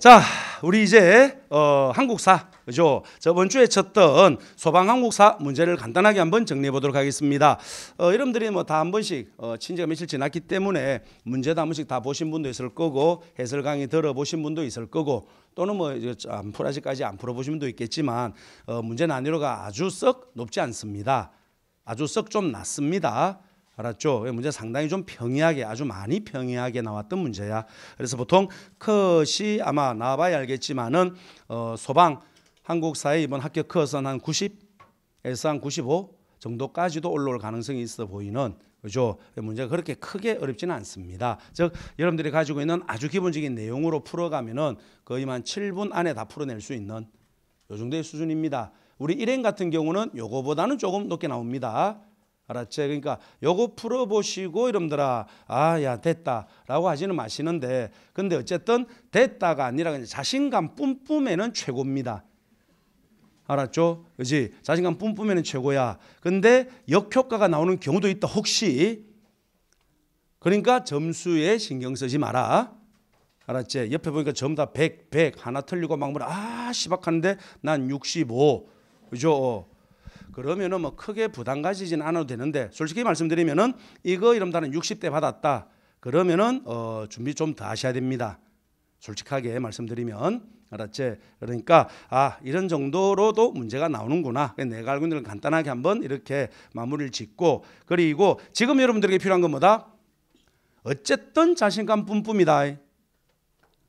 자, 우리 이제 어, 한국사 그죠? 저번 주에 쳤던 소방 한국사 문제를 간단하게 한번 정리해 보도록 하겠습니다. 어, 여러분들이 뭐 다 한 번씩 어, 친지가 며칠 지났기 때문에 문제도 한 번씩 다 보신 분도 있을 거고 해설 강의 들어보신 분도 있을 거고 또는 뭐안 풀아직까지 안 풀어보신 분도 있겠지만 어, 문제 난이도가 아주 썩 높지 않습니다. 아주 썩 좀 낮습니다. 알았죠? 문제 상당히 좀 평이하게 아주 많이 평이하게 나왔던 문제야. 그래서 보통 컷이 아마 나와봐야 알겠지만은 어, 소방 한국사의 이번 합격 컷은 한 90에서 한 95 정도까지도 올라올 가능성이 있어 보이는 그죠? 문제가 그렇게 크게 어렵지는 않습니다. 즉 여러분들이 가지고 있는 아주 기본적인 내용으로 풀어가면은 거의 한 7분 안에 다 풀어낼 수 있는 요 정도의 수준입니다. 우리 일행 같은 경우는 요거보다는 조금 높게 나옵니다. 알았지? 그러니까 요거 풀어보시고 이러면들아 아야 됐다라고 하지는 마시는데 근데 어쨌든 됐다가 아니라 그냥 자신감 뿜뿜에는 최고입니다. 알았죠? 그지 자신감 뿜뿜에는 최고야. 근데 역효과가 나오는 경우도 있다 혹시 그러니까 점수에 신경 쓰지 마라. 알았지? 옆에 보니까 전부 다 100, 100 하나 틀리고 막 뭐라 아 시박하는데 난 65. 그죠? 그러면은 뭐 크게 부담 가지진 않아도 되는데 솔직히 말씀드리면은 이거 이름 다는 60대 받았다. 그러면은 어 준비 좀 더 하셔야 됩니다. 솔직하게 말씀드리면 알았지? 그러니까 아 이런 정도로도 문제가 나오는구나. 내가 알고 있는 걸 간단하게 한번 이렇게 마무리를 짓고 그리고 지금 여러분들에게 필요한 건 뭐다? 어쨌든 자신감 뿜뿜이다.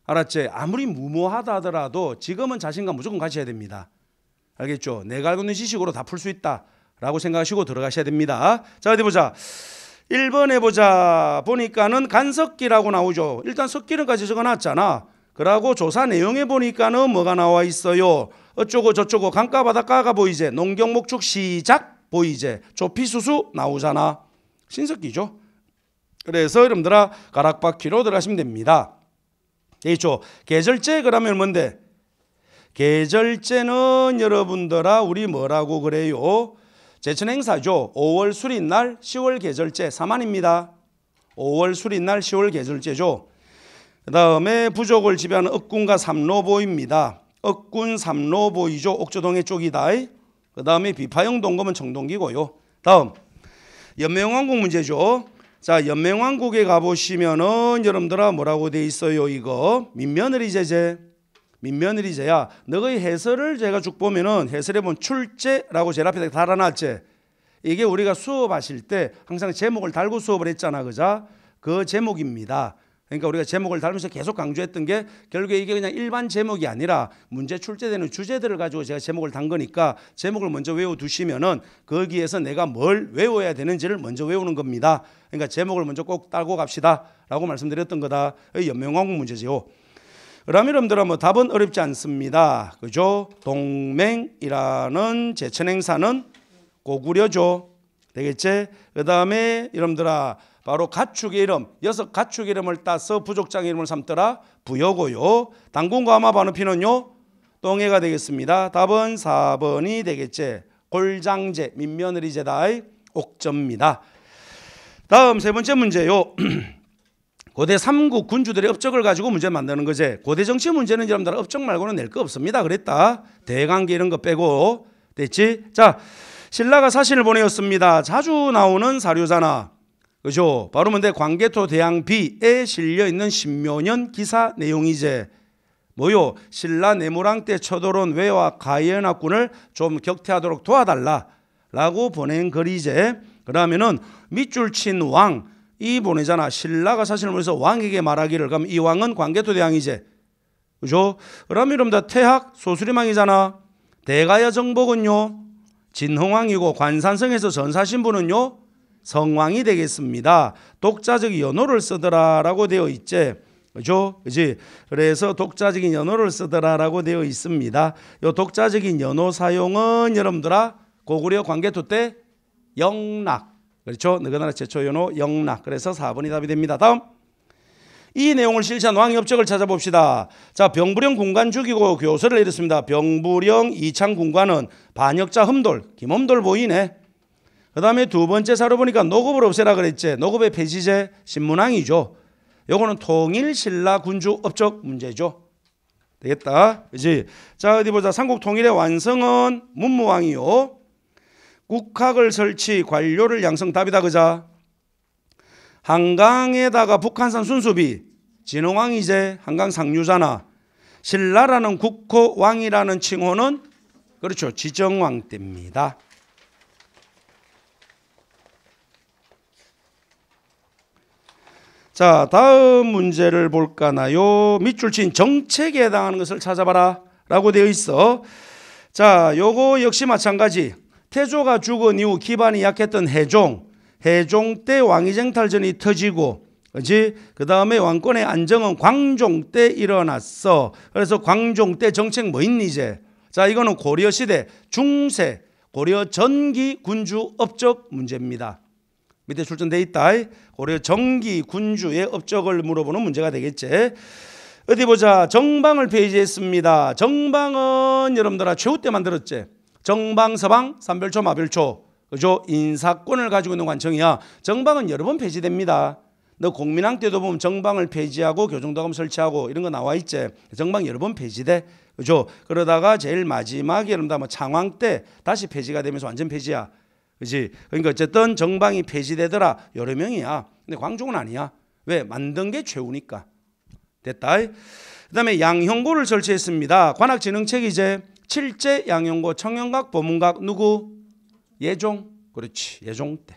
알았지? 아무리 무모하다 하더라도 지금은 자신감 무조건 가져야 됩니다. 알겠죠? 내가 알고 있는 지식으로 다 풀 수 있다라고 생각하시고 들어가셔야 됩니다. 자, 어디 보자. 1번 해보자. 보니까는 간석기라고 나오죠. 일단 석기는까지 적어놨잖아. 그러고 조사 내용에 보니까는 뭐가 나와 있어요. 어쩌고 저쩌고 강가 바닷가가 보이제. 농경 목축 시작 보이제. 조피수수 나오잖아. 신석기죠. 그래서 여러분들아 가락바퀴로 들어가시면 됩니다. 되겠죠. 계절제 그러면 뭔데? 계절제는 여러분들아 우리 뭐라고 그래요? 제천 행사죠. 5월 수리날 10월 계절제 사만입니다. 5월 수리날 10월 계절제죠. 그 다음에 부족을 지배하는 억군과 삼로보입니다. 억군 삼로보이죠. 옥조동의 쪽이다. 그 다음에 비파형 동검은 청동기고요. 다음 연맹왕국 문제죠. 자연맹왕국에 가보시면은 여러분들아 뭐라고 돼 있어요 이거 민며느리 제제 민면느리제야 너의 해설을 제가 쭉 보면은 해설에 보면 출제라고 제일 앞에 달아놨지. 이게 우리가 수업하실 때 항상 제목을 달고 수업을 했잖아, 그자. 그 제목입니다. 그러니까 우리가 제목을 달면서 계속 강조했던 게 결국에 이게 그냥 일반 제목이 아니라 문제 출제되는 주제들을 가지고 제가 제목을 단 거니까 제목을 먼저 외워두시면은 거기에서 내가 뭘 외워야 되는지를 먼저 외우는 겁니다. 그러니까 제목을 먼저 꼭 따고 갑시다라고 말씀드렸던 거다. 연명왕국 문제지요. 그럼 여러분들은 뭐 답은 어렵지 않습니다. 그죠? 동맹이라는 제천행사는 고구려죠. 되겠지? 그 다음에 여러분들아 바로 가축 이름 여섯 가축 이름을 따서 부족장 이름을 삼더라 부여고요. 당군과 아마 반우피는요 똥해가 되겠습니다. 답은 4번이 되겠지. 골장제 민며느리제다의 옥점입니다. 다음 세 번째 문제요. 고대 삼국 군주들의 업적을 가지고 문제 만드는 거지 고대 정치 문제는 여러분들 업적 말고는 낼 거 없습니다 그랬다 대관계 이런 거 빼고 됐지 자 신라가 사신을 보내었습니다 자주 나오는 사료잖아 그죠 바로 데 광개토 대왕비에 실려있는 신묘년 기사 내용이제 뭐요 신라 내무랑 때 쳐들어온 외와 가연학군을 좀 격퇴하도록 도와달라 라고 보낸 글이제 그러면은 밑줄 친왕 이 보내잖아. 신라가 사실을 모해서 왕에게 말하기를 그럼 이 왕은 광개토대왕이제. 그죠? 그럼 이름 다 태학 소수리왕이잖아 대가야 정복은요. 진흥왕이고 관산성에서 전사신분은요. 성왕이 되겠습니다. 독자적 연호를 쓰더라라고 되어 있지. 그죠? 그지? 그래서 독자적인 연호를 쓰더라라고 되어 있습니다. 요 독자적인 연호 사용은 여러분들아 고구려 광개토 때 영락 그렇죠? 너희 나라 제초 연호 영락. 그래서 4번이 답이 됩니다. 다음. 이 내용을 실시한 왕협적을 찾아봅시다. 자, 병부령 군관 죽이고 교서를 잃었습니다. 병부령 이창 군관은 반역자 흠돌, 김흠돌 보이네. 그 다음에 두 번째 사로 보니까 노급을 없애라 그랬지. 노급의 폐지제 신문왕이죠. 요거는 통일신라 군주 업적 문제죠. 되겠다. 그지? 자, 어디 보자. 삼국 통일의 완성은 문무왕이요. 국학을 설치 관료를 양성 답이다 그자 한강에다가 북한산 순수비 진흥왕 이제 한강 상류잖아 신라라는 국호 왕이라는 칭호는 그렇죠 지정왕 때입니다 자 다음 문제를 볼까나요 밑줄 친 정책에 해당하는 것을 찾아봐라 라고 되어 있어 자 요거 역시 마찬가지 태조가 죽은 이후 기반이 약했던 해종, 해종 때 왕위쟁탈전이 터지고 그지? 그 다음에 왕권의 안정은 광종 때 일어났어. 그래서 광종 때 정책 뭐 있니 이제? 자, 이거는 고려 시대 중세 고려 전기 군주 업적 문제입니다. 밑에 출전돼 있다. 고려 전기 군주의 업적을 물어보는 문제가 되겠지. 어디 보자. 정방을 페이지했습니다. 정방은 여러분들아 최후 때 만들었지. 정방, 서방, 삼별초, 마별초 그죠? 인사권을 가지고 있는 관청이야. 정방은 여러 번 폐지됩니다. 너 공민왕 때도 보면 정방을 폐지하고 교정도감 설치하고 이런 거 나와 있지. 정방 여러 번 폐지돼. 그죠? 그러다가 제일 마지막에 여러분들 뭐 창왕 때 다시 폐지가 되면서 완전 폐지야. 그지? 그러니까 어쨌든 정방이 폐지되더라. 여러 명이야. 근데 광종은 아니야. 왜? 만든 게 최우니까. 됐다. 그 다음에 양형고를 설치했습니다. 관악진흥책 이제 칠제 양용고 청영각 보문각 누구? 예종 그렇지 예종 때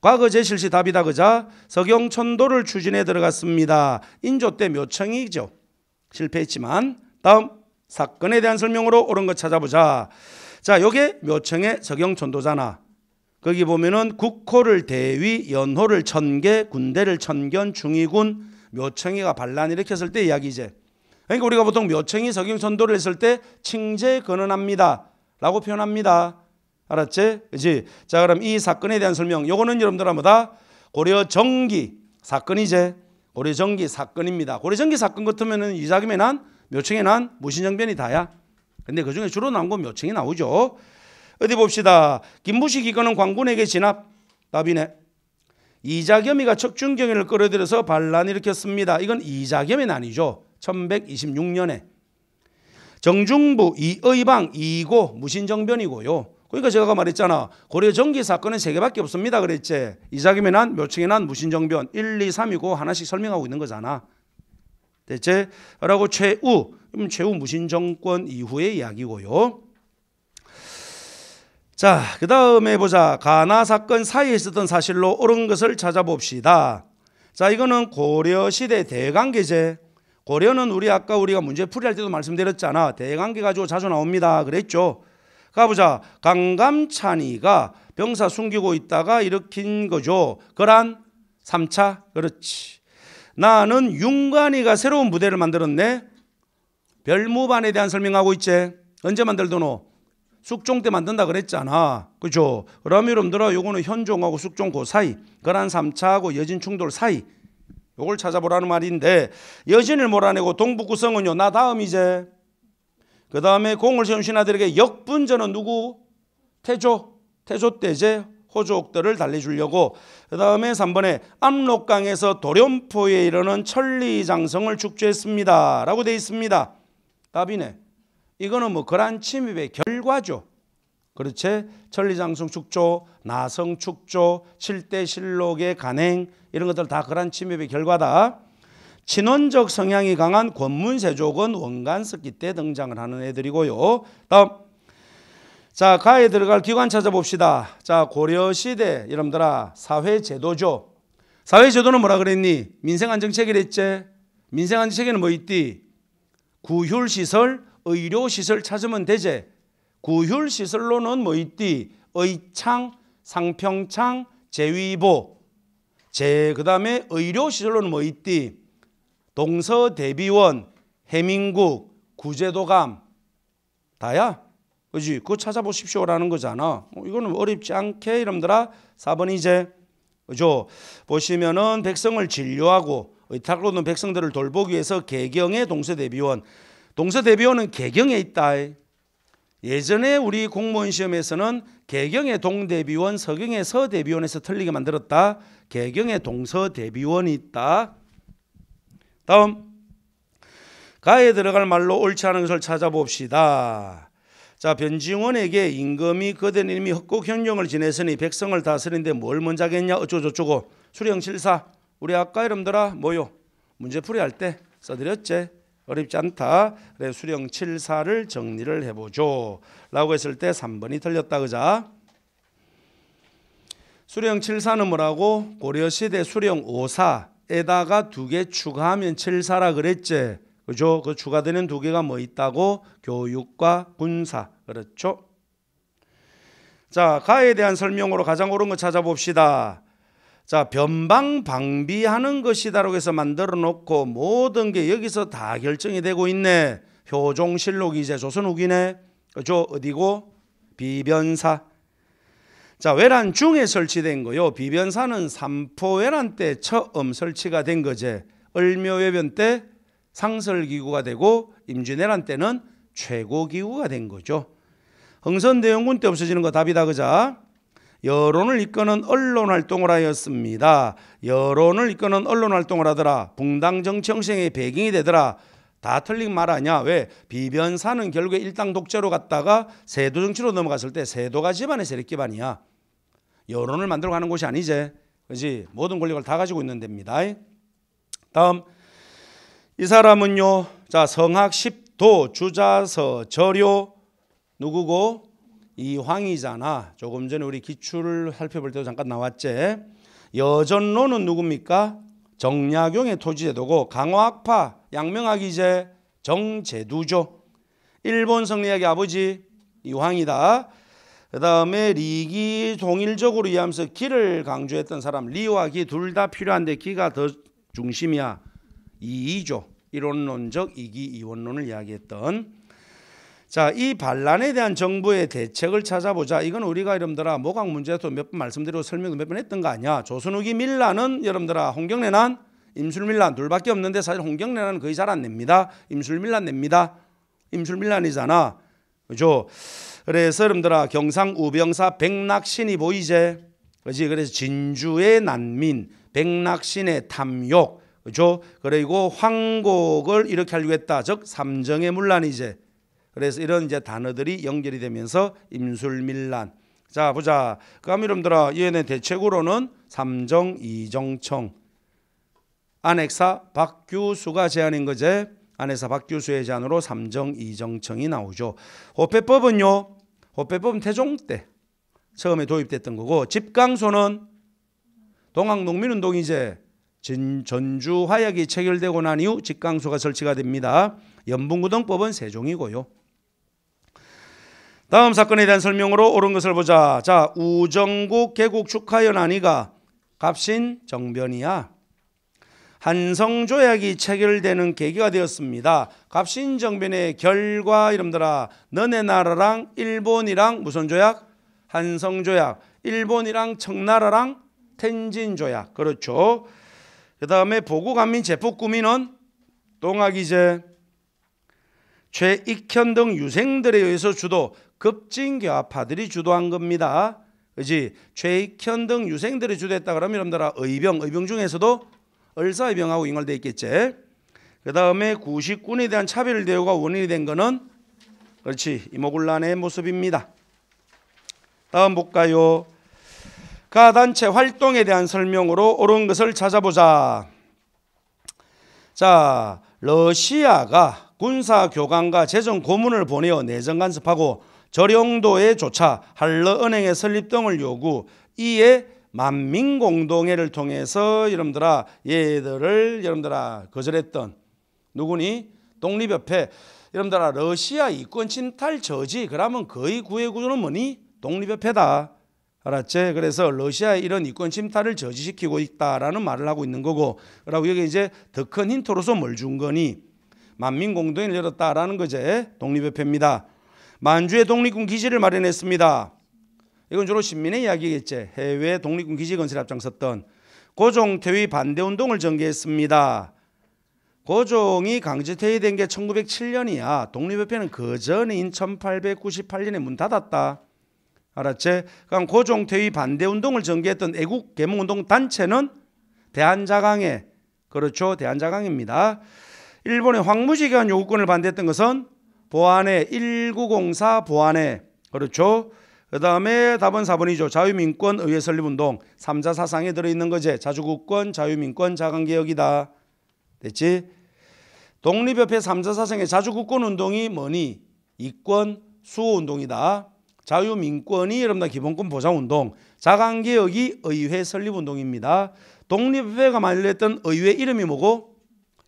과거 제실시 답이다 그자 서경천도를 추진해 들어갔습니다 인조 때 묘청이죠 실패했지만 다음 사건에 대한 설명으로 옳은 것 찾아보자 자 요게 묘청의 서경천도잖아 거기 보면은 국호를 대위 연호를 천계 군대를 천견 중위군 묘청이가 반란 일으켰을 때 이야기제 이 그러니까 우리가 보통 묘청이 석영 선도를 했을 때 칭제 근언합니다. 라고 표현합니다. 알았지? 그지? 자, 그럼 이 사건에 대한 설명. 요거는 여러분들 뭐다? 고려 정기 사건이제. 고려 정기 사건입니다. 고려 정기 사건 같으면은 이자금에 난 묘청에 난 무신정변이 다야. 근데 그 중에 주로 나온 건 묘청이 나오죠. 어디 봅시다. 김무식 이거는 광군에게 진압. 답이네. 이자겸이가 척준경이를 끌어들여서 반란을 일으켰습니다. 이건 이자겸의 난이죠. 1126년에 정중부 이의방 이고 무신정변이고요. 그러니까 제가 말했잖아. 고려 전기 사건은 세 개밖에 없습니다. 그랬지. 이삭임의 난, 묘충의 난, 무신정변 1, 2, 3이고 하나씩 설명하고 있는 거잖아. 대체 라고 최우 최우 무신정권 이후의 이야기고요. 자, 그 다음에 보자. 가나 사건 사이에 있었던 사실로 옳은 것을 찾아봅시다. 자, 이거는 고려시대 대관계제. 고려는 우리 아까 우리가 문제 풀이할 때도 말씀드렸잖아. 대관계 가지고 자주 나옵니다. 그랬죠. 가보자. 그러니까 강감찬이가 병사 숨기고 있다가 일으킨 거죠. 그란 3차. 그렇지. 나는 윤관이가 새로운 무대를 만들었네. 별무반에 대한 설명하고 있지. 언제 만들더노? 숙종 때 만든다 그랬잖아. 그죠? 그럼 여러분들아 요거는 현종하고 숙종 고그 사이. 그란 3차하고 여진 충돌 사이. 요걸 찾아보라는 말인데 여신을 몰아내고 동북구성은요. 나 다음 이제. 그 다음에 공을 세운 신하들에게 역분전은 누구? 태조. 태조 때제 호족들을 달래주려고 그 다음에 3번에 압록강에서 도련포에 이르는 천리장성을 축제했습니다 라고 되 있습니다 답이네 이거는 뭐 거란 침입의 결과죠 그렇지? 천리장성 축조, 나성 축조, 칠대실록의 간행 이런 것들 다 그러한 침입의 결과다. 친원적 성향이 강한 권문세족은 원간석기 때 등장을 하는 애들이고요. 다음 자 가에 들어갈 기관 찾아봅시다. 자 고려시대 여러분들아 사회제도죠. 사회제도는 뭐라 그랬니? 민생안정체계랬지? 민생안정체계는 뭐 있디? 구휼시설, 의료시설 찾으면 되지. 구휼 시설로는 뭐 있디? 의창, 상평창, 제위보. 제 그다음에 의료 시설로는 뭐 있디? 동서대비원, 해민국, 구제도감. 다야? 그지? 그거 찾아보십시오라는 거잖아. 뭐 이거는 어렵지 않게 이름들아 4번이제. 그죠? 보시면은 백성을 진료하고 의탁로는 백성들을 돌보기 위해서 개경의 동서대비원. 동서대비원은 개경에 있다. 예전에 우리 공무원 시험에서는 개경의 동대비원, 서경의 서대비원에서 틀리게 만들었다. 개경의 동서대비원이 있다. 다음 가에 들어갈 말로 옳지 않은 것을 찾아봅시다. 자 변지원에게 임금이 그대는 이 헛곡 현령을 지냈으니 백성을 다스리는데 뭘 먼저 하겠냐 어쩌고저쩌고 수령 실사 우리 아까 이름들아 뭐요 문제풀이 할때 써드렸지 어렵지 않다. 그래 수령 74를 정리를 해보죠. 라고 했을 때 3번이 틀렸다 그자. 수령 74는 뭐라고? 고려시대 수령 54에다가 두 개 추가하면 74라 그랬지. 그죠? 그 추가되는 두 개가 뭐 있다고? 교육과 군사. 그렇죠? 자, 가에 대한 설명으로 가장 옳은 거 찾아봅시다. 자 변방방비하는 것이다라고 해서 만들어 놓고 모든 게 여기서 다 결정이 되고 있네. 효종실록이 제 조선 후기네. 그죠? 어디고? 비변사. 자 외란 중에 설치된 거요. 비변사는 삼포 외란 때 처음 설치가 된 거제. 을묘외변 때 상설기구가 되고 임진왜란 때는 최고기구가 된 거죠. 흥선대원군 때 없어지는 거 답이다 그자. 여론을 이끄는 언론 활동을 하였습니다. 여론을 이끄는 언론 활동을 하더라. 붕당 정치 형의 배경이 되더라. 다 틀린 말 아니야. 왜? 비변사는 결국에 일당 독재로 갔다가 세도 정치로 넘어갔을 때 세도가 집안의 세력 기반이야. 여론을 만들어 가는 곳이 아니지. 그지 모든 권력을 다 가지고 있는 데입니다. 다음 이 사람은요. 자, 성학 10도 주자서 저료 누구고 이황이자나 조금 전에 우리 기출을 살펴볼 때도 잠깐 나왔지 여전로는 누굽니까? 정약용의 토지제도고 강화학파 양명학이제 정제두조 일본 성리학의 아버지 이황이다. 그 다음에 리기 동일적으로 이해하면서 기를 강조했던 사람 리와 기둘 다 필요한데 기가 더 중심이야. 이이조 이론론적 이기 이원론을 이야기했던 자, 이 반란에 대한 정부의 대책을 찾아보자. 이건 우리가 여러분들아 모강 문제에서 몇 번 말씀드리고 설명도 몇 번 했던 거 아니야. 조선후기 밀란은 여러분들아 홍경래난, 임술밀란 둘밖에 없는데 사실 홍경래난은 거의 잘 안 냅니다. 임술밀란 냅니다. 임술밀란이잖아. 그죠? 그래서 여러분들아 경상 우병사 백낙신이 보이제. 뭐 그지 그래서 진주의 난민, 백낙신의 탐욕. 그죠? 그리고 황곡을 이렇게 하려고 했다. 즉 삼정의 문란이제. 그래서 이런 이제 단어들이 연결이 되면서 임술밀란. 자 보자. 그럼 름들아 얘네 대책으로는 삼정 이정청 안핵사 박규수가 제안인 거제 안핵사 박규수의 제안으로 삼정 이정청이 나오죠. 호패법은요. 호패법은 태종 때 처음에 도입됐던 거고 집강소는 동학농민운동이제 진, 전주 화약이 체결되고 난 이후 직강소가 설치가 됩니다. 연분구동법은 세종이고요. 다음 사건에 대한 설명으로 옳은 것을 보자. 자, 우정국 개국 축하연 안이가 갑신 정변이야. 한성 조약이 체결되는 계기가 되었습니다. 갑신 정변의 결과 이름들아 너네 나라랑 일본이랑 무슨 조약? 한성 조약. 일본이랑 청나라랑 텐진 조약. 그렇죠. 그다음에 보고 간민 제폭 구민원 동학이제 최익현 등 유생들에 의해서 주도 급진교합파들이 주도한 겁니다. 그지 최익현 등 유생들이 주도했다 그러면 여러분들아 의병, 의병 중에서도 을사의병하고 연결돼 있겠지. 그 다음에 구식군에 대한 차별 대우가 원인이 된 거는 그렇지 이모군란의 모습입니다. 다음 볼까요? 가 단체 활동에 대한 설명으로 옳은 것을 찾아보자. 자, 러시아가 군사 교관과 재정 고문을 보내어 내정 간섭하고 저령도에 조차 한러은행의 설립 등을 요구 이에 만민공동회를 통해서 여러분들아 얘들을 여러분들아 거절했던 누구니 독립협회 여러분들아 러시아 이권 침탈 저지 그러면 거의 구의 구조는 뭐니 독립협회다 알았지? 그래서 러시아 이런 이권 침탈을 저지시키고 있다라는 말을 하고 있는 거고 그리고 여기 이제 더 큰 힌트로서 뭘 준 거니 만민공동회를 열었다라는 거제 독립협회입니다 만주에 독립군 기지를 마련했습니다. 이건 주로 신민의 이야기겠지. 해외 독립군 기지 건설 앞장섰던 고종태의 반대 운동을 전개했습니다. 고종이 강제퇴위된 게 1907년이야. 독립협회는 그 전인 1898년에 문 닫았다. 알았지? 그럼 고종퇴위 반대 운동을 전개했던 애국 계몽 운동 단체는 대한자강회 그렇죠. 대한자강입니다. 일본의 황무지기한 요구권을 반대했던 것은 보안에 1904 보안에 그렇죠. 그 다음에 답은 4번이죠. 자유민권 의회 설립운동 3자 사상에 들어있는 거지. 자주국권 자유민권 자강개혁이다. 됐지? 독립협회 3자 사상의 자주국권운동이 뭐니? 이권 수호운동이다. 자유민권이 여러분들 기본권 보장운동 자강개혁이 의회 설립운동입니다. 독립회가 만들었던 의회 이름이 뭐고?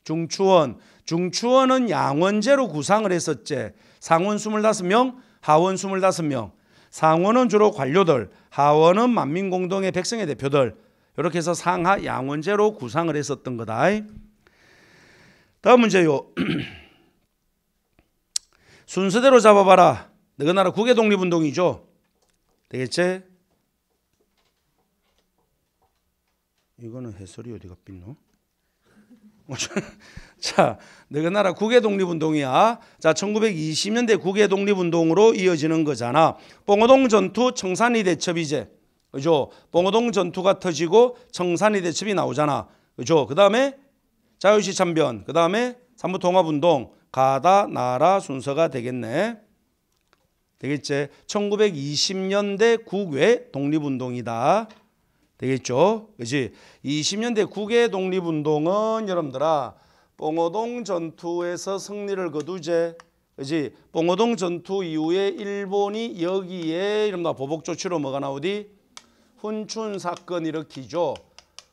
중추원 중추원은 양원제로 구상을 했었제. 상원 25명, 하원 25명. 상원은 주로 관료들, 하원은 만민공동의 백성의 대표들. 이렇게 해서 상하 양원제로 구상을 했었던 거다. 다음 문제요. 순서대로 잡아봐라. 너희 나라 국외 독립운동이죠. 되겠지? 이거는 해설이 어디가 삐노? 자, 너희 나라 국외 독립운동이야. 자, 1920년대 국외 독립운동으로 이어지는 거잖아. 봉오동 전투, 청산리 대첩이제. 그죠? 봉오동 전투가 터지고 청산리 대첩이 나오잖아. 그죠? 그 다음에 자유시 참변, 그 다음에 삼부통합운동, 가다, 나라 순서가 되겠네. 되겠지? 1920년대 국외 독립운동이다. 되겠죠? 그지 20년대 국외 독립운동은 여러분들아 뽕어동 전투에서 승리를 거두제 그지 뽕어동 전투 이후에 일본이 여기에 이른바 보복 조치로 뭐가 나오디? 훈춘 사건 일으키죠.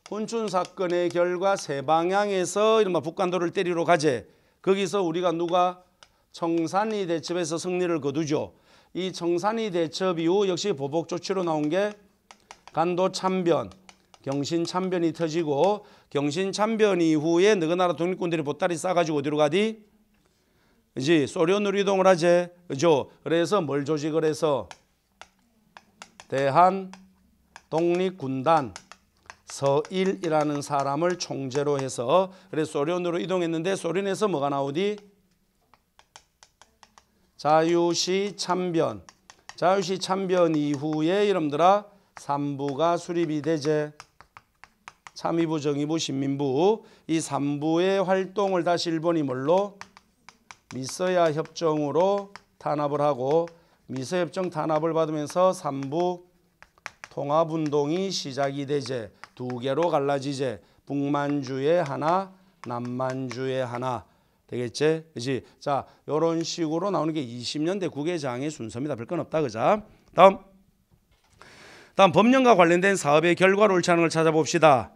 훈춘 사건의 결과 세 방향에서 이른바 북한도를 때리러 가제. 거기서 우리가 누가 청산리 대첩에서 승리를 거두죠. 이 청산리 대첩 이후 역시 보복 조치로 나온 게 간도 참변, 경신 참변이 터지고 경신 참변 이후에 너그 나라 독립군들이 보따리 싸가지고 어디로 가디? 그지 소련으로 이동을 하지 그죠 그래서 뭘 조직을 해서 대한 독립군단 서일이라는 사람을 총재로 해서 그래서 소련으로 이동했는데 소련에서 뭐가 나오디? 자유시 참변 자유시 참변 이후에 여러분들아 삼부가 수립이 되제 참의부, 정의부, 신민부 이 삼부의 활동을 다시 일본이 뭘로? 미서야 협정으로 탄압을 하고 미서협정 탄압을 받으면서 삼부 통합운동이 시작이 되제 두 개로 갈라지제 북만주의 하나 남만주의 하나 되겠지? 그지? 자, 요런 식으로 나오는 게 20년대 국외장의 순서입니다. 별 건 없다. 그자. 다음. 다음 법령과 관련된 사업의 결과로 옳지 않은 걸 찾아봅시다.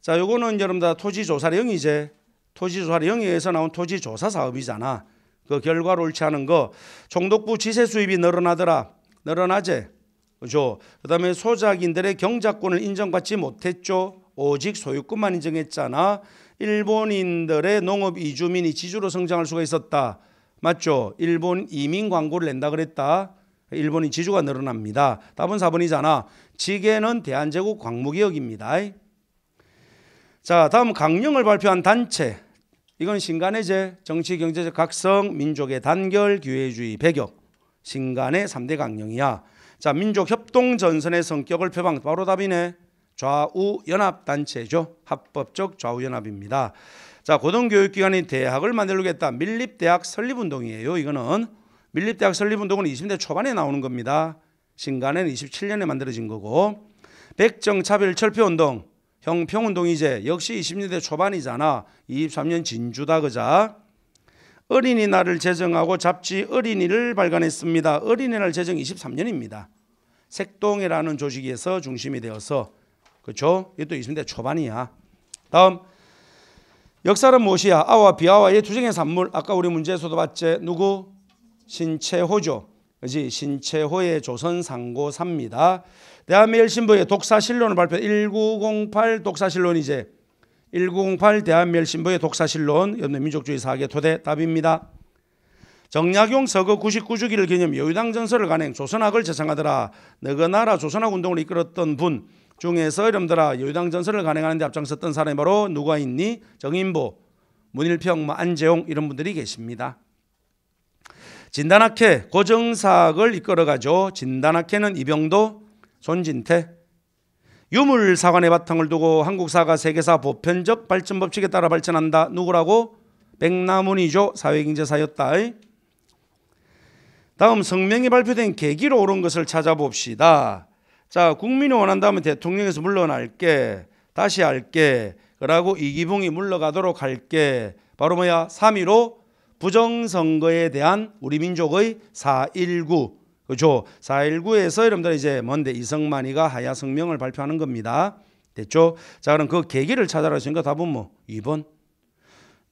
자, 요거는 여러분 다토지조사령 영이제 토지조사령에 의해서 나온 토지조사 사업이잖아. 그 결과로 옳지 않은 거. 종독부 지세 수입이 늘어나더라. 늘어나제. 그죠? 그다음에 소작인들의 경작권을 인정받지 못했죠. 오직 소유권만 인정했잖아. 일본인들의 농업 이주민이 지주로 성장할 수가 있었다. 맞죠? 일본 이민 광고를 낸다 그랬다. 일본이 지주가 늘어납니다. 답은 4번이잖아. 지게는 대한제국 광무개혁입니다. 자, 다음 강령을 발표한 단체. 이건 신간해제, 정치, 경제적 각성, 민족의 단결, 기회주의, 배격. 신간의 3대 강령이야. 자, 민족 협동 전선의 성격을 표방. 바로 답이네. 좌우 연합 단체죠. 합법적 좌우 연합입니다. 자, 고등교육기관이 대학을 만들겠다. 밀립대학 설립운동이에요. 이거는 밀립대학 설립운동은 20대 초반에 나오는 겁니다. 신간은 27년에 만들어진 거고 백정차별 철폐운동 형평운동 이제 역시 20년대 초반이잖아. 23년 진주다 그자. 어린이날을 제정하고 잡지 어린이를 발간했습니다. 어린이날 제정 23년입니다. 색동이라는 조직에서 중심이 되어서 그렇죠? 이것도 20대 초반이야. 다음 역사는 무엇이야? 아와 비아와의 투쟁의 산물 아까 우리 문제에서도 봤지. 누구? 신채호죠. 그지 신채호의 조선 상고사입니다. 대한매 신보의 독사실론을 발표 1908 독사실론 이제 1908대한매 신보의 독사실론 연민족주의 사계 토대 답입니다. 정약용 서거 99주기를 기념 여유당 전설을 간행 조선학을 제창하더라. 너그 나라 조선학 운동을 이끌었던 분 중에서 이름들아 여유당 전설을 간행하는데 앞장섰던 사람이 바로 누가 있니? 정인보, 문일평, 뭐 안재홍 이런 분들이 계십니다. 진단학회 고정사학을 이끌어가죠. 진단학회는 이병도, 손진태. 유물 사관의 바탕을 두고 한국사가 세계사 보편적 발전 법칙에 따라 발전한다. 누구라고? 백남문이죠. 사회경제사였다. 다음 성명이 발표된 계기로 옳은 것을 찾아봅시다. 자, 국민이 원한다면 대통령에서 물러날게. 다시 할게. 그러고 이기봉이 물러가도록 할게. 바로 뭐야? 3위로 부정선거에 대한 우리 민족의 4.19 그죠? 4.19에서 여러분들 이제 뭔데 이성만이가 하야 성명을 발표하는 겁니다. 됐죠? 자 그럼 그 계기를 찾아라 하시니 답은 뭐 2번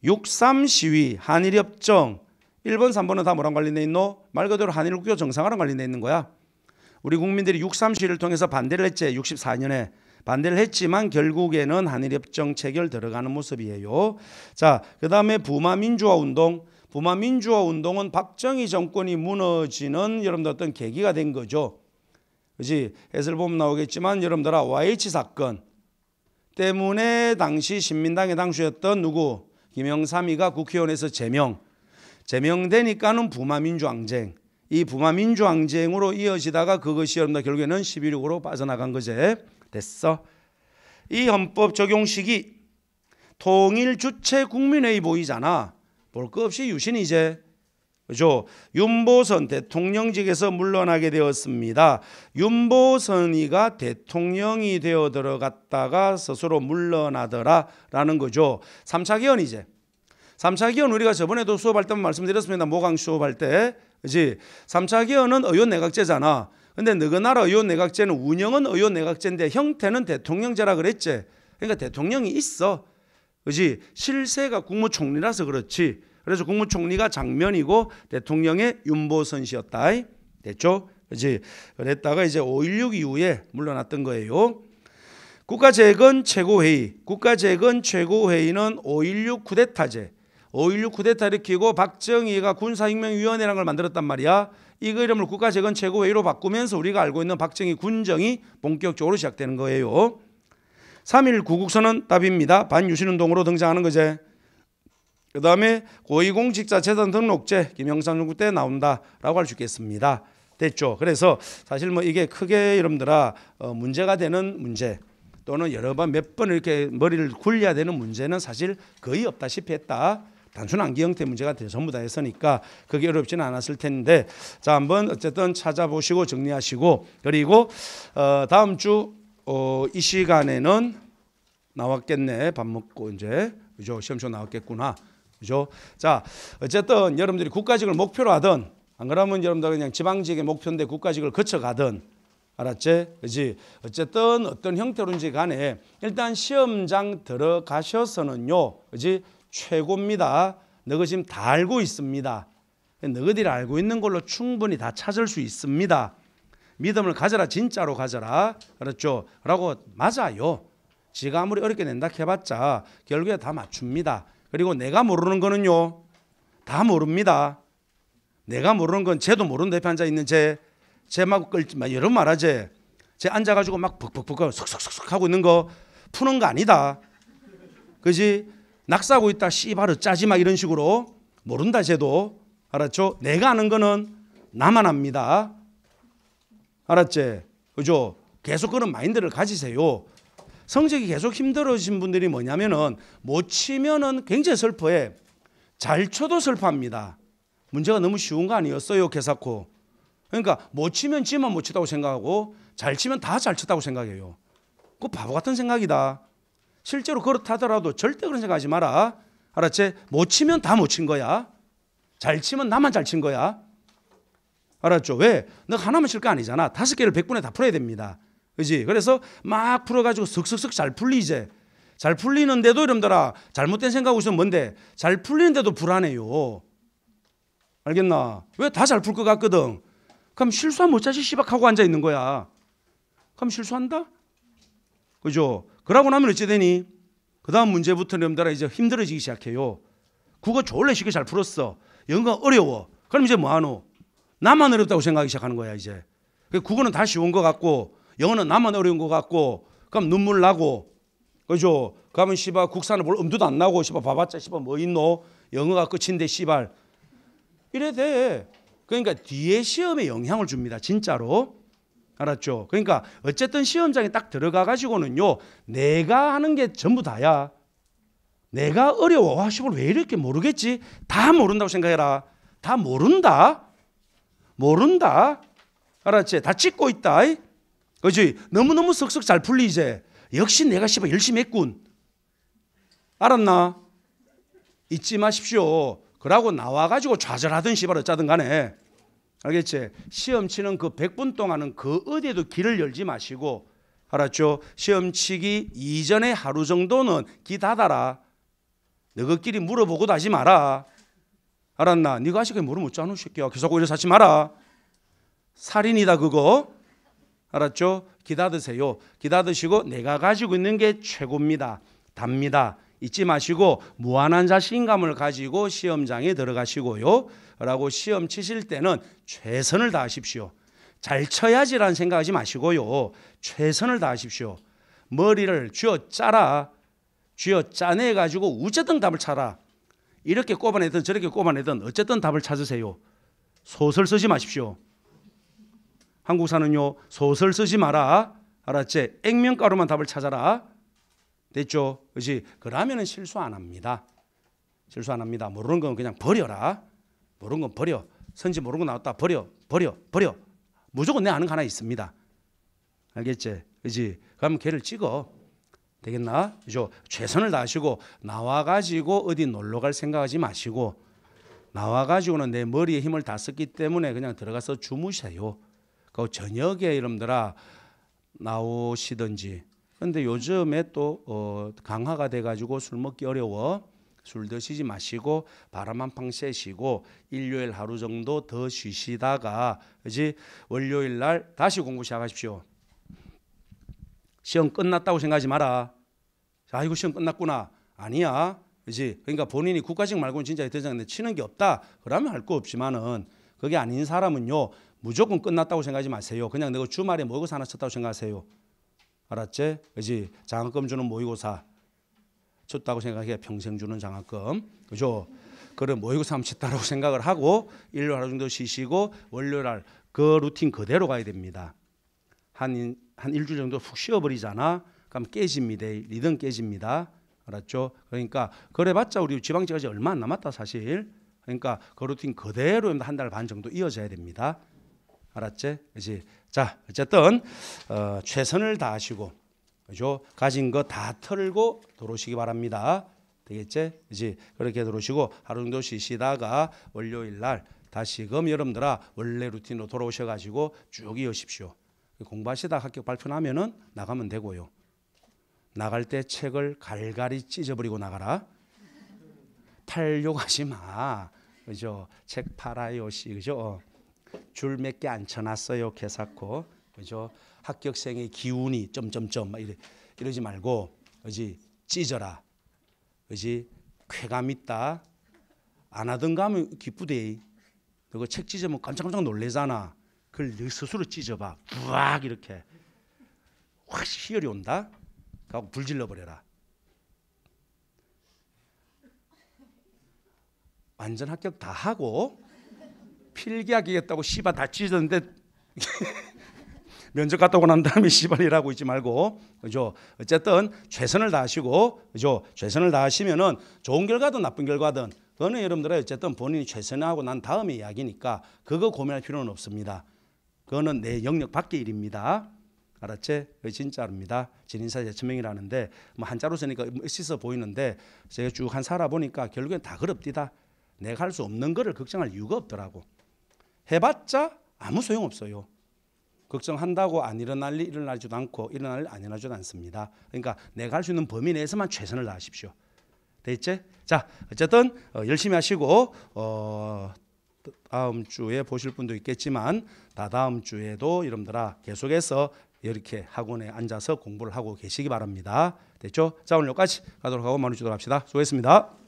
63 시위 한일협정 1번 3번은 다 뭐랑 관련돼 있노? 말 그대로 한일국교 정상화랑 관련돼 있는 거야. 우리 국민들이 63 시위를 통해서 반대를 했지 64년에 반대를 했지만 결국에는 한일협정 체결 들어가는 모습이에요. 자, 그 다음에 부마 민주화 운동 부마 민주화 운동은 박정희 정권이 무너지는 여러분들 어떤 계기가 된 거죠. 그지? 해설 보면 나오겠지만 여러분들아 YH 사건 때문에 당시 신민당의 당수였던 누구? 김영삼이가 국회의원에서 제명. 제명되니까는 부마 민주항쟁. 이 부마 민주항쟁으로 이어지다가 그것이 여러분들 결국에는 11.6으로 빠져나간 거제 됐어. 이 헌법 적용 시기 통일 주체 국민회의 보이잖아. 볼것 없이 유신이 이제 그죠? 윤보선 대통령직에서 물러나게 되었습니다. 윤보선이가 대통령이 되어 들어갔다가 스스로 물러나더라라는 거죠. 3차 기원 이제. 3차 기원 우리가 저번에도 수업할 때 말씀드렸습니다. 모강 수업할 때. 그지 3차 기원은 의원 내각제잖아. 근데 너그 나라 의원 내각제는 운영은 의원 내각제인데 형태는 대통령제라 그랬지. 그러니까 대통령이 있어. 그지 실세가 국무총리라서 그렇지. 그래서 국무총리가 장면이고 대통령의 윤보선 씨였다. 됐죠? 그지 그랬다가 이제 5.16 이후에 물러났던 거예요. 국가재건 최고회의. 국가재건 최고회의는 5.16 쿠데타제. 5.16 쿠데타 를으키고 박정희가 군사혁명위원회라는 걸 만들었단 말이야. 이거 이름을 국가재건 최고회의로 바꾸면서 우리가 알고 있는 박정희 군정이 본격적으로 시작되는 거예요. 3.1구국선은 답입니다. 반유신운동으로 등장하는 거죠그 다음에 고위공직자 재산 등록제 김영삼 정부 때 나온다라고 할 수 있겠습니다. 됐죠. 그래서 사실 뭐 이게 크게 여러분들아 어, 문제가 되는 문제 또는 여러 번 몇 번 이렇게 머리를 굴려야 되는 문제는 사실 거의 없다시피 했다. 단순 암기 형태 문제가 돼서 전부 다 했으니까 그게 어렵지는 않았을 텐데 자 한번 어쨌든 찾아보시고 정리하시고 그리고 어, 다음 주 어, 이 시간에는 나왔겠네. 밥 먹고 이제 그죠? 시험쇼 나왔겠구나. 그죠? 자, 어쨌든 여러분들이 국가직을 목표로 하든 안 그러면 여러분들 그냥 지방직의 목표인데 국가직을 거쳐가든 알았지? 그지? 어쨌든 어떤 형태로인지 간에 일단 시험장 들어가셔서는요. 그지? 최고입니다. 너희 지금 다 알고 있습니다. 너희들이 알고 있는 걸로 충분히 다 찾을 수 있습니다. 믿음을 가져라 진짜로 가져라 그렇죠 라고 맞아요 지가 아무리 어렵게 낸다 해봤자 결국에 다 맞춥니다 그리고 내가 모르는 거는요 다 모릅니다 내가 모르는 건 쟤도 모르는 옆에 앉아 있는 쟤쟤막 끌지 막 여러 말하지 쟤 앉아가지고 막 벅벅벅 석석석석 하고 있는 거 푸는 거 아니다 그지 낙사하고 있다 씨바로 짜지 막 이런 식으로 모른다 쟤도 알았죠 내가 아는 거는 나만 압니다 알았지? 그죠? 계속 그런 마인드를 가지세요. 성적이 계속 힘들어진 분들이 뭐냐면은 못 치면은 굉장히 슬퍼해. 잘 쳐도 슬퍼합니다. 문제가 너무 쉬운 거 아니었어요, 개사코. 그러니까 못 치면 지만 못 치다고 생각하고 잘 치면 다 잘 쳤다고 생각해요. 그 바보 같은 생각이다. 실제로 그렇다더라도 절대 그런 생각하지 마라. 알았지? 못 치면 다 못 친 거야. 잘 치면 나만 잘 친 거야. 알았죠? 왜? 너가 하나만 쉴거 아니잖아. 다섯 개를 백분에다 풀어야 됩니다. 그지? 그래서 막 풀어가지고 슥슥슥 잘 풀리지. 잘 풀리는데도 이러들아 잘못된 생각하고 있으면 뭔데? 잘 풀리는데도 불안해요. 알겠나? 왜 다 잘 풀 것 같거든. 그럼 실수하면 못자지 시박하고 앉아 있는 거야. 그럼 실수한다? 그죠? 그러고 나면 어찌 되니? 그 다음 문제부터 이름들아 이제 힘들어지기 시작해요. 국어 졸래 쉽게 잘 풀었어. 영어 어려워. 그럼 이제 뭐하노? 나만 어렵다고 생각하기 시작하는 거야 이제. 그거는다시온것 같고 영어는 나만 어려운 것 같고 그럼 눈물 나고 그죠? 그러면 씨발 국산을 볼 엄두도 안 나고 씨발 봐봤자 씨발 뭐 있노? 영어가 끝인데 씨발 이래 돼. 그러니까 뒤에 시험에 영향을 줍니다 진짜로. 알았죠? 그러니까 어쨌든 시험장에 딱 들어가 가지고는요 내가 하는 게 전부 다야. 내가 어려워. 와, 아, 씨발 왜 이렇게 모르겠지? 다 모른다고 생각해라. 다 모른다. 모른다. 알았지? 다 찍고 있다. 그지? 너무너무 석석 잘 풀리 지 역시 내가 씨발 열심히 했군. 알았나? 잊지 마십시오. 그러고 나와가지고 좌절하든 씨발 어쩌든 간에. 알겠지? 시험 치는 그 100분 동안은 그 어디에도 길을 열지 마시고 알았죠? 시험 치기 이전에 하루 정도는 기다아라 너희끼리 물어보고도 하지 마라. 알았나? 네가 아직 모르면 어쩌노 새끼야. 계속 오히 사지 마라. 살인이다 그거. 알았죠? 기다드세요. 기다드시고 내가 가지고 있는 게 최고입니다. 답니다. 잊지 마시고 무한한 자신감을 가지고 시험장에 들어가시고요. 라고 시험 치실 때는 최선을 다하십시오. 잘쳐야지라 생각하지 마시고요. 최선을 다하십시오. 머리를 쥐어 짜라. 쥐어 짜내 가지고 우쨌든 답을 차라. 이렇게 꼽아내든 저렇게 꼽아내든 어쨌든 답을 찾으세요. 소설 쓰지 마십시오. 한국사는요 소설 쓰지 마라 알았지? 액면가로만 답을 찾아라 됐죠? 그지? 그러면은 실수 안 합니다. 실수 안 합니다. 모르는 건 그냥 버려라. 모르는 건 버려. 선지 모르는 나왔다 버려 버려 버려. 무조건 내 아는 거 하나 있습니다. 알겠지? 그지? 그럼 걔를 찍어. 되겠나? 그죠? 최선을 다하시고 나와 가지고 어디 놀러 갈 생각하지 마시고 나와 가지고는 내 머리에 힘을 다 썼기 때문에 그냥 들어가서 주무세요. 그 저녁에 이름들아 나오시든지. 근데 요즘에 또 어, 강화가 돼 가지고 술 먹기 어려워. 술 드시지 마시고 바람 한방 쐬시고 일요일 하루 정도 더 쉬시다가 이제 월요일 날 다시 공부 시작하십시오. 시험 끝났다고 생각하지 마라. 아, 이고 시험 끝났구나. 아니야. 그지 그러니까 본인이 국가직 말고는 진짜 대장인데 치는 게 없다. 그러면 할 거 없지만은 그게 아닌 사람은요. 무조건 끝났다고 생각하지 마세요. 그냥 내가 주말에 모의고사 하나 쳤다고 생각하세요. 알았지? 그지 장학금 주는 모의고사 쳤다고 생각해 평생 주는 장학금. 그죠? 그런 모의고사 한번 쳤다라고 생각을 하고 일요일 하루 정도 쉬시고 월요일 날 그 루틴 그대로 가야 됩니다. 한한 일주일 정도 푹 쉬어버리잖아. 그럼 깨집니다. 리듬 깨집니다. 알았죠? 그러니까 그래봤자 우리 지방지까지 얼마 안 남았다 사실. 그러니까 그 루틴 그대로 한 달 반 정도 이어져야 됩니다. 알았지? 그지? 자, 어쨌든 어, 최선을 다하시고 그죠? 가진 거 다 털고 들어오시기 바랍니다. 되겠지? 그지? 그렇게 들어오시고 하루 정도 쉬시다가 월요일 날 다시금 여러분들아 원래 루틴으로 돌아오셔 가지고 쭉 이어십시오. 공부하시다 합격 발표 나면은 나가면 되고요. 나갈 때 책을 갈갈이 찢어버리고 나가라. 팔욕하지 마. 그죠? 책 팔아요, 씨. 그죠? 어. 줄몇개안 쳐놨어요, 개사코. 그죠? 합격생의 기운이 점점점 이래, 이러지 말고, 그지? 찢어라. 그지? 쾌감 있다. 안 하던가 하면 기쁘대. 그거 책 찢으면 깜짝깜짝 놀래잖아. 그걸 네 스스로 찢어봐. 부악 이렇게 확 희열이 온다. 하고 불질러 버려라. 완전 합격 다 하고 필기하기겠다고 씨발 다 찢었는데 면접 갔다 오고 난 다음에 씨발이라고 있지 말고 그죠 어쨌든 최선을 다하시고 그죠 최선을 다하시면은 좋은 결과든 나쁜 결과든 그거는 여러분들의 어쨌든 본인이 최선을 하고 난 다음에 이야기니까 그거 고민할 필요는 없습니다 그거는 내 영역 밖의 일입니다. 알았지? 그 진짜입니다. 진인사 제천명이라는데 뭐 한자로 쓰니까 멋있어 뭐 보이는데 제가 쭉한 살아보니까 결국엔 다 그럽디다. 내가 할 수 없는 거를 걱정할 이유가 없더라고. 해봤자 아무 소용없어요. 걱정한다고 안 일어날 일 일어나지도 않고 일어날 일 안 일어나지도 않습니다. 그러니까 내가 할 수 있는 범위 내에서만 최선을 다하십시오. 됐지? 자, 어쨌든 어, 열심히 하시고 어, 다음 주에 보실 분도 있겠지만 다다음 주에도 여러분들아 계속해서 이렇게 학원에 앉아서 공부를 하고 계시기 바랍니다. 됐죠? 자 오늘 여기까지 가도록 하고 마무리 주도록 합시다. 수고했습니다.